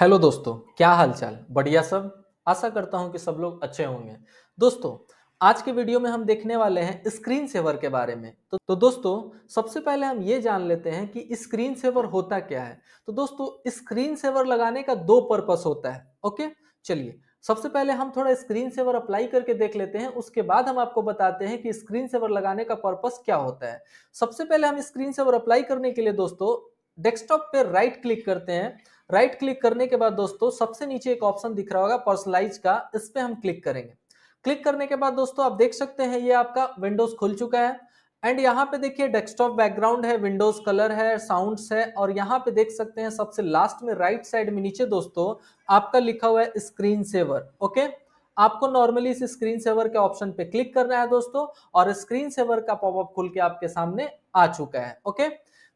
hello दोस्तों क्या हालचाल बढ़िया सब आशा करता हूं कि सब लोग अच्छे होंगे दोस्तों आज के वीडियो में हम देखने वाले हैं स्क्रीन सेवर के बारे में तो, तो दोस्तों सबसे पहले हम ये जान लेते हैं कि स्क्रीन सेवर होता क्या है तो दोस्तों स्क्रीन सेवर लगाने का दो पर्पस होता है ओके चलिए सबसे पहले हम थोड़ा स्क्रीन सेवर अप्लाई करके देख लेते हैं उसके बाद हम आपको बताते हैं कि स्क्रीन सेवर लगाने का पर्पस क्या होता है सबसे पहले हम स्क्रीन सेवर अप्लाई करने के लिए दोस्तों डेस्कटॉप पे राइट क्लिक करते हैं राइट क्लिक करने के बाद दोस्तों सबसे नीचे एक ऑप्शन दिख रहा होगा पर्सनलाइज का इस पर हम क्लिक करेंगे क्लिक करने के बाद दोस्तों आप देख सकते हैं ये आपका विंडोज खुल चुका है एंड यहाँ पे देखिए डेस्कटॉप बैकग्राउंड है विंडोज कलर है साउंड्स है और यहाँ पे देख सकते हैं सबसे लास्ट में राइट साइड में नीचे दोस्तों आपका लिखा हुआ है स्क्रीन सेवर ओके आपको नॉर्मली इस स्क्रीन सेवर के ऑप्शन पे क्लिक करना है दोस्तों और स्क्रीन सेवर का पॉपअप खुल के आपके सामने आ चुका है ओके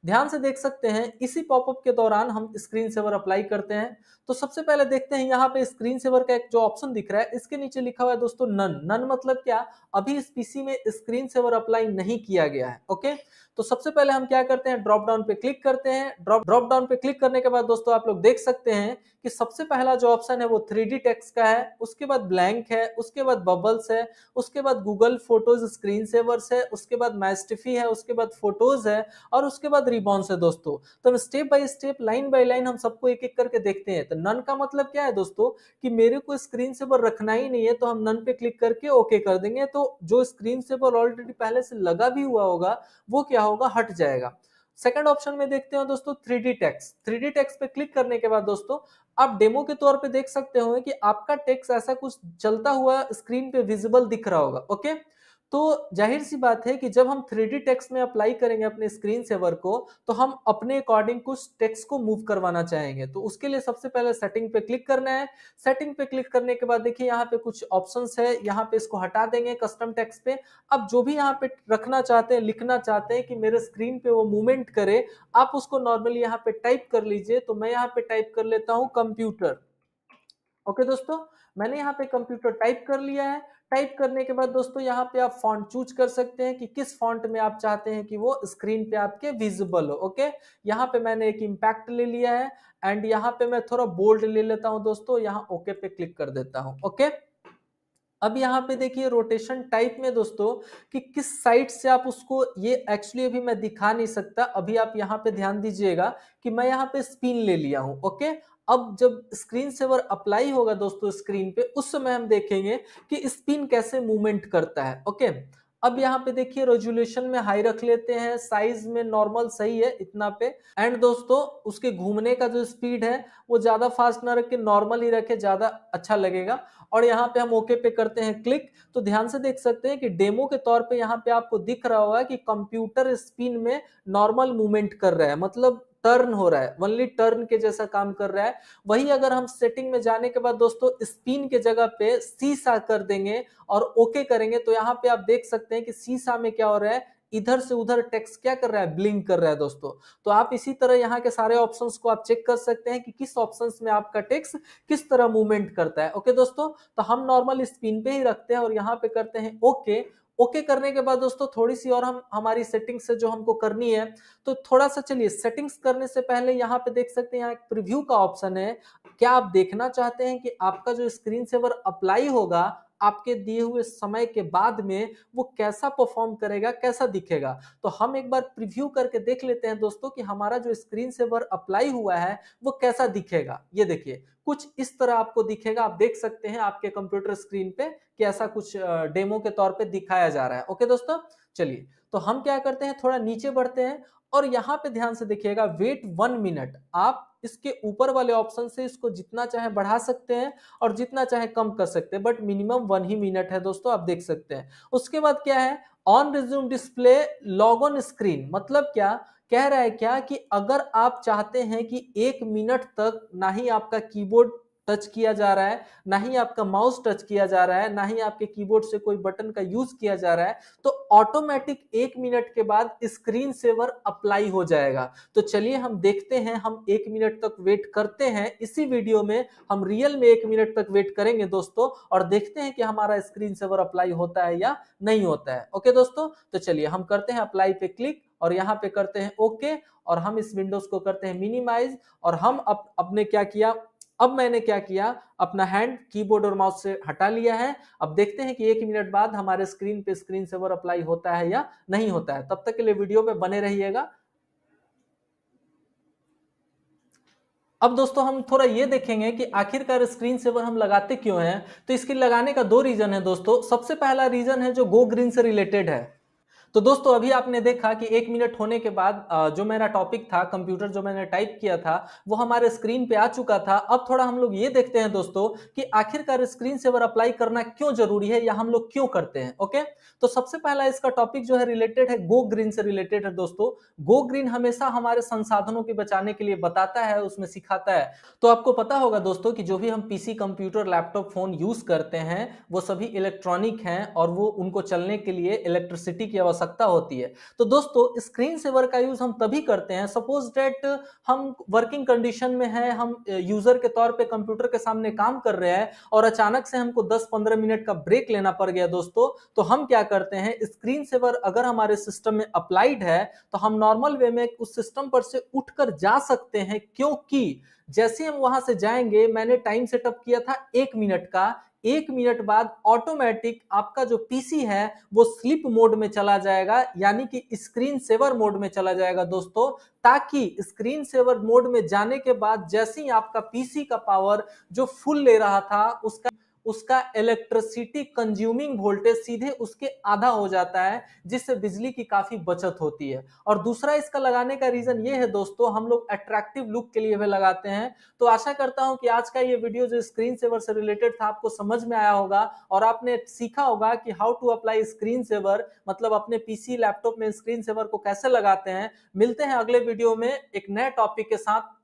ध्यान से देख सकते हैं इसी पॉपअप के दौरान हम स्क्रीन सेवर अप्लाई करते हैं तो सबसे पहले देखते हैं यहाँ पे स्क्रीन सेवर का एक जो ऑप्शन दिख रहा है इसके नीचे लिखा हुआ है दोस्तों नन नन मतलब क्या अभी इस पीसी में स्क्रीन सेवर अप्लाई नहीं किया गया है ओके तो सबसे पहले हम क्या करते हैं ड्रॉप डाउन पे क्लिक करते हैं ड्रॉप ड्रॉप डाउन पे क्लिक करने के बाद दोस्तों आप लोग देख सकते हैं कि सबसे पहला जो ऑप्शन है वो थ्री डी टेक्स का है उसके बाद ब्लैंक है उसके बाद बबल्स है उसके बाद गूगल फोटोज स्क्रीन सेवर्स है उसके बाद मैस्टिफी है उसके बाद फोटोज है और उसके बाद रिबॉन्स है दोस्तों तो हम step by step line by line हम सबको एक एक करके देखते हैं तो नन का मतलब क्या है दोस्तों कि मेरे को स्क्रीन सेवर रखना ही नहीं है तो हम नन पे क्लिक करके ओके कर देंगे तो जो स्क्रीन सेवर ऑलरेडी पहले से लगा भी हुआ होगा वो क्या होगा हट जाएगा सेकंड ऑप्शन में देखते हैं दोस्तों three D text three D text पे क्लिक करने के बाद दोस्तों आप डेमो के तौर पे देख सकते हो कि आपका टेक्स ऐसा कुछ चलता हुआ स्क्रीन पे विजिबल दिख रहा होगा ओके तो जाहिर सी बात है कि जब हम थ्री डी टेक्स्ट में अप्लाई करेंगे अपने स्क्रीन सेवर को तो हम अपने अकॉर्डिंग कुछ टेक्स्ट को मूव करवाना चाहेंगे तो उसके लिए सबसे पहले सेटिंग पे क्लिक करना है सेटिंग पे क्लिक करने के बाद देखिए यहाँ पे कुछ ऑप्शन है यहाँ पे इसको हटा देंगे कस्टम टेक्स पे अब जो भी यहाँ पे रखना चाहते हैं लिखना चाहते हैं कि मेरे स्क्रीन पे वो मूवमेंट करे आप उसको नॉर्मली यहाँ पे टाइप कर लीजिए तो मैं यहाँ पे टाइप कर लेता हूँ कंप्यूटर ओके दोस्तों मैंने यहाँ पे कंप्यूटर टाइप कर लिया है टाइप करने के बाद दोस्तों यहाँ पे आप फॉन्ट चूज कर सकते हैं कि किस फॉन्ट में आप चाहते हैं कि वो स्क्रीन पे आपके विजिबल हो ओके यहाँ पे मैंने एक इम्पैक्ट ले लिया है एंड यहाँ पे मैं थोड़ा बोल्ड ले लेता हूँ दोस्तों यहाँ ओके पे क्लिक कर देता हूँ ओके अब यहाँ पे देखिए रोटेशन टाइप में दोस्तों कि किस साइड से आप उसको ये एक्चुअली अभी मैं दिखा नहीं सकता अभी आप यहाँ पे ध्यान दीजिएगा कि मैं यहाँ पे स्पिन ले लिया हूँ ओके अब जब स्क्रीन सेवर अप्लाई होगा दोस्तों स्क्रीन पे उस समय हम देखेंगे कि स्पिन कैसे मूवमेंट करता है ओके अब यहाँ पे देखिए रेजुलेशन में हाई रख लेते हैं साइज में नॉर्मल सही है इतना पे एंड दोस्तों उसके घूमने का जो स्पीड है वो ज्यादा फास्ट ना रखे नॉर्मल ही रखे ज्यादा अच्छा लगेगा और यहाँ पे हम ओके पे करते हैं क्लिक तो ध्यान से देख सकते हैं कि डेमो के तौर पे यहाँ पे आपको दिख रहा होगा कि कंप्यूटर स्पिन में नॉर्मल मूवमेंट कर रहा है मतलब टर्न हो रहा है वनली टर्न के जैसा काम कर रहा है वही अगर हम सेटिंग में जाने के बाद दोस्तों स्पिन के जगह पे सीसा कर देंगे और ओके करेंगे तो यहाँ पे आप देख सकते हैं कि सीसा में क्या हो रहा है इधर से उधर टेक्स्ट क्या कर रहा है ब्लिंक कर रहा है दोस्तों तो आप इसी तरह यहाँ के सारे ऑप्शंस को आप चेक कर सकते हैं कि किस ऑप्शंस में आपका टेक्स्ट किस तरह मूवमेंट करता है ओके दोस्तों तो हम नॉर्मल स्पिन पे ही रखते हैं और यहाँ पे करते हैं ओके ओके okay करने के बाद दोस्तों थोड़ी सी और हम हमारी सेटिंग्स से जो हमको करनी है तो थोड़ा सा चलिए सेटिंग्स करने से पहले यहाँ पे देख सकते हैं यहाँ एक प्रिव्यू का ऑप्शन है क्या आप देखना चाहते हैं कि आपका जो स्क्रीन सेवर अप्लाई होगा आपके दिए हुए समय के बाद में वो कैसा परफॉर्म करेगा कैसा दिखेगा तो हम एक बार प्रिव्यू करके देख लेते हैं दोस्तों कि हमारा जो स्क्रीन सेवर अप्लाई हुआ है वो कैसा दिखेगा ये देखिए कुछ इस तरह आपको दिखेगा आप देख सकते हैं आपके कंप्यूटर स्क्रीन पे कि ऐसा कुछ डेमो के तौर पे दिखाया जा रहा है ओके दोस्तों चलिए तो हम क्या करते हैं थोड़ा नीचे बढ़ते हैं और यहाँ पे ध्यान से देखिएगा वेट वन मिनट आप इसके ऊपर वाले ऑप्शन से इसको जितना चाहे बढ़ा सकते हैं और जितना चाहे कम कर सकते हैं बट मिनिमम वन ही मिनट है दोस्तों आप देख सकते हैं उसके बाद क्या है on resume display log on screen मतलब क्या कह रहा है क्या कि अगर आप चाहते हैं कि एक मिनट तक ना ही आपका कीबोर्ड टच किया जा रहा है ना ही आपका माउस टच किया जा रहा है ना ही आपके कीबोर्ड से कोई बटन का यूज किया जा रहा है तो ऑटोमेटिक एक मिनट के बाद स्क्रीन सेवर अप्लाई हो जाएगा तो चलिए हम देखते हैं हम एक मिनट तक वेट करते हैं इसी वीडियो में हम रियल में एक मिनट तक वेट करेंगे दोस्तों और देखते हैं कि हमारा स्क्रीन सेवर अप्लाई होता है या नहीं होता है ओके दोस्तों तो चलिए हम करते हैं अप्लाई पे क्लिक और यहाँ पे करते हैं ओके और हम इस विंडोज को करते हैं मिनिमाइज और हम अप, अपने क्या किया अब मैंने क्या किया अपना हैंड कीबोर्ड और माउस से हटा लिया है अब देखते हैं कि एक मिनट बाद हमारे स्क्रीन पे स्क्रीन सेवर अप्लाई होता है या नहीं होता है तब तक के लिए वीडियो पे बने रहिएगा अब दोस्तों हम थोड़ा ये देखेंगे कि आखिरकार स्क्रीन सेवर हम लगाते क्यों हैं तो इसके लगाने का दो रीजन है दोस्तों सबसे पहला रीजन है जो गो ग्रीन से रिलेटेड है तो दोस्तों अभी आपने देखा कि एक मिनट होने के बाद जो मेरा टॉपिक था कंप्यूटर जो मैंने टाइप किया था वो हमारे स्क्रीन पे आ चुका था अब थोड़ा हम लोग ये देखते हैं दोस्तों कि आखिरकार स्क्रीन सेवर अप्लाई करना क्यों जरूरी है या हम लोग क्यों करते हैं ओके तो सबसे पहला इसका टॉपिक जो है रिलेटेड है गो ग्रीन से रिलेटेड है दोस्तों गो ग्रीन हमेशा हमारे संसाधनों के बचाने के लिए बताता है उसमें सिखाता है तो आपको पता होगा दोस्तों की जो भी हम PC computer laptop phone use करते हैं वो सभी इलेक्ट्रॉनिक है और वो उनको चलने के लिए इलेक्ट्रिसिटी की आवश्यकता आवश्यकता होती है तो दोस्तों स्क्रीन सेवर का यूज हम तभी करते हैं सपोज डेट हम वर्किंग कंडीशन में है हम यूजर के तौर पर कंप्यूटर के सामने काम कर रहे हैं और अचानक से हमको दस पंद्रह मिनट का ब्रेक लेना पड़ गया दोस्तों तो हम क्या करते हैं स्क्रीन सेवर अगर हमारे सिस्टम में अप्लाइड है तो हम नॉर्मल वे में उस सिस्टम पर से उठकर जा सकते हैं क्योंकि जैसे हम वहां से जाएंगे मैंने टाइम सेटअप किया था एक मिनट का एक मिनट बाद ऑटोमेटिक आपका जो पीसी है वो स्लिप मोड में चला जाएगा यानी कि स्क्रीन सेवर मोड में चला जाएगा दोस्तों ताकि स्क्रीन सेवर मोड में जाने के बाद जैसे ही आपका पीसी का पावर जो फुल ले रहा था उसका उसका इलेक्ट्रिसिटी कंज्यूमिंग वोल्टेज सीधे उसके आधा हो जाता है जिससे बिजली की काफी बचत होती है और दूसरा इसका लगाने का रीजन ये है दोस्तों हम लोग अट्रैक्टिव लुक के लिए भी लगाते हैं तो आशा करता हूं कि आज का ये वीडियो जो स्क्रीन सेवर से रिलेटेड था आपको समझ में आया होगा और आपने सीखा होगा कि how to apply screen saver मतलब अपने पीसी लैपटॉप में स्क्रीन सेवर को कैसे लगाते हैं मिलते हैं अगले वीडियो में एक नए टॉपिक के साथ